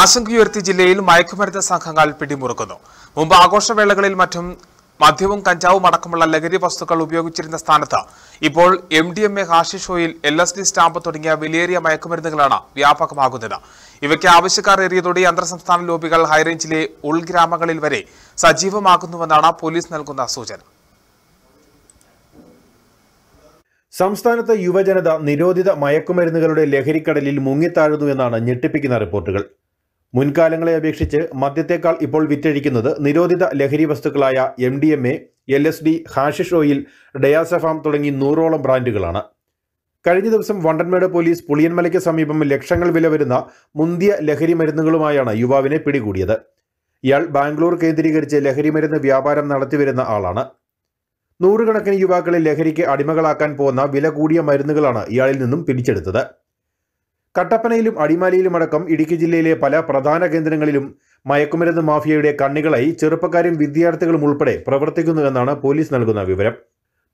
ആശങ്കയുയർത്തി ജില്ലയിൽ മയക്കുമരുന്ന് സംഘങ്ങൾ പിടിമുറുക്കുന്നു മുമ്പ് ആഘോഷവേളകളിൽ മറ്റും മദ്യവും കഞ്ചാവും അടക്കമുള്ള ലഹരി വസ്തുക്കൾ ഉപയോഗിച്ചിരുന്ന സ്ഥാനത്ത് ഇപ്പോൾ M D M A hashish oil L S D stamp തുടങ്ങിയ വിലയേറിയ മയക്കുമരുന്നുകളാണ് വ്യാപകമാകുന്നത് ഇവയ്ക്ക് ആവശ്യക്കാർ ഏറിയതോടെ അന്തർസംസ്ഥാന ലോബികൾ ഹൈറേഞ്ചിലെ ഉൾഗ്രാമങ്ങളിൽ വരെ സജീവമാകുന്നുവെന്നാണ് പോലീസ് നൽകുന്ന സൂചന സംസ്ഥാനത്ത് യുവജനത നിരോധിത മയക്കുമരുന്നുകളുടെ ലഹരിക്കടലിൽ മുങ്ങിത്താഴുന്നു എന്നാണ് ഞെട്ടിപ്പിക്കുന്ന റിപ്പോർട്ടുകൾ മുൻകാലങ്ങളെ അപേക്ഷിച്ച് മദ്യത്തെക്കാൾ ഇപ്പോൾ വിറ്റഴിക്കുന്നത് നിരോധിത ലഹരി വസ്തുക്കളായ M D M A L S D hashish oil diazepam തുടങ്ങി നൂറോളം ബ്രാൻഡുകളാണ് കഴിഞ്ഞ ദിവസം വണ്ടൻമേട് പോലീസ് പുളിയൻമലയ്ക്ക് സമീപം ലക്ഷങ്ങൾ വില വരുന്ന മുന്തിയ ലഹരി മരുന്നുകളുമായാണ് യുവാവിനെ പിടികൂടിയത് ഇയാൾ ബാംഗ്ലൂർ കേന്ദ്രീകരിച്ച് ലഹരി മരുന്ന് വ്യാപാരം നടത്തിവരുന്ന ആളാണ് നൂറുകണക്കിന് യുവാക്കളെ ലഹരിക്ക് അടിമകളാക്കാൻ പോകുന്ന വില കൂടിയ മരുന്നുകളാണ് ഇയാളിൽ നിന്നും പിടിച്ചെടുത്തത് കട്ടപ്പനയിലും അടിമാലിയിലും അടക്കം ഇടുക്കി ജില്ലയിലെ പല പ്രധാന കേന്ദ്രങ്ങളിലും മയക്കുമരുന്ന് മാഫിയയുടെ കണ്ണികളായി ചെറുപ്പക്കാരും വിദ്യാർത്ഥികളും ഉൾപ്പെടെ പ്രവർത്തിക്കുന്നുവെന്നാണ് പോലീസ് നൽകുന്ന വിവരം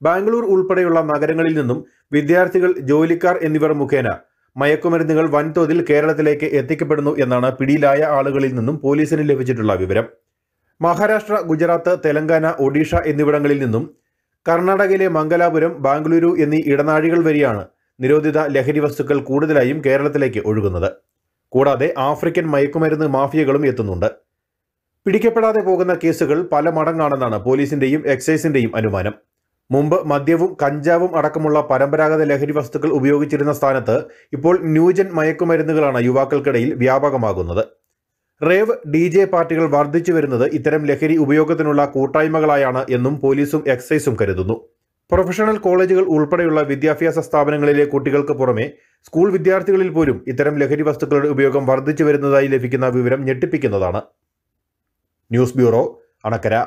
ബാംഗ്ലൂർ ഉൾപ്പെടെയുള്ള നഗരങ്ങളിൽ നിന്നും വിദ്യാർത്ഥികൾ ജോലിക്കാർ എന്നിവർ മുഖേന മയക്കുമരുന്നുകൾ വൻതോതിൽ കേരളത്തിലേക്ക് എത്തിക്കപ്പെടുന്നു എന്നാണ് പിടിയിലായ ആളുകളിൽ നിന്നും പോലീസിന് ലഭിച്ചിട്ടുള്ള വിവരം മഹാരാഷ്ട്ര ഗുജറാത്ത് തെലങ്കാന ഒഡീഷ എന്നിവിടങ്ങളിൽ നിന്നും കർണാടകയിലെ മംഗലാപുരം ബാംഗ്ലൂരു എന്നീ ഇടനാഴികൾ വരെയാണ് നിരോധിത ലഹരി വസ്തുക്കൾ കൂടുതലായും കേരളത്തിലേക്ക് ഒഴുകുന്നത് കൂടാതെ ആഫ്രിക്കൻ മയക്കുമരുന്ന് മാഫിയകളും എത്തുന്നുണ്ട് പിടിക്കപ്പെടാതെ പോകുന്ന കേസുകൾ പല മടങ്ങാണെന്നാണ് പോലീസിന്റെയും എക്സൈസിന്റെയും അനുമാനം മുമ്പ് മദ്യവും കഞ്ചാവും അടക്കമുള്ള പരമ്പരാഗത ലഹരി വസ്തുക്കൾ ഉപയോഗിച്ചിരുന്ന സ്ഥാനത്ത് ഇപ്പോൾ ന്യൂജൻ മയക്കുമരുന്നുകളാണ് യുവാക്കൾക്കിടയിൽ വ്യാപകമാകുന്നത് റേവ് ഡി ജെ പാർട്ടികൾ വർദ്ധിച്ചു വരുന്നത് ഇത്തരം ലഹരി ഉപയോഗത്തിനുള്ള കൂട്ടായ്മകളായാണ് എന്നും പോലീസും എക്സൈസും കരുതുന്നു പ്രൊഫഷണൽ കോളേജുകൾ ഉൾപ്പെടെയുള്ള വിദ്യാഭ്യാസ സ്ഥാപനങ്ങളിലെ കുട്ടികൾക്ക് പുറമെ സ്കൂൾ വിദ്യാർത്ഥികളിൽ പോലും ഇത്തരം ലഹരി വസ്തുക്കളുടെ ഉപയോഗം വർദ്ധിച്ചു വരുന്നതായി ലഭിക്കുന്ന വിവരം ഞെട്ടിപ്പിക്കുന്നതാണ് ന്യൂസ് ബ്യൂറോ അണക്കര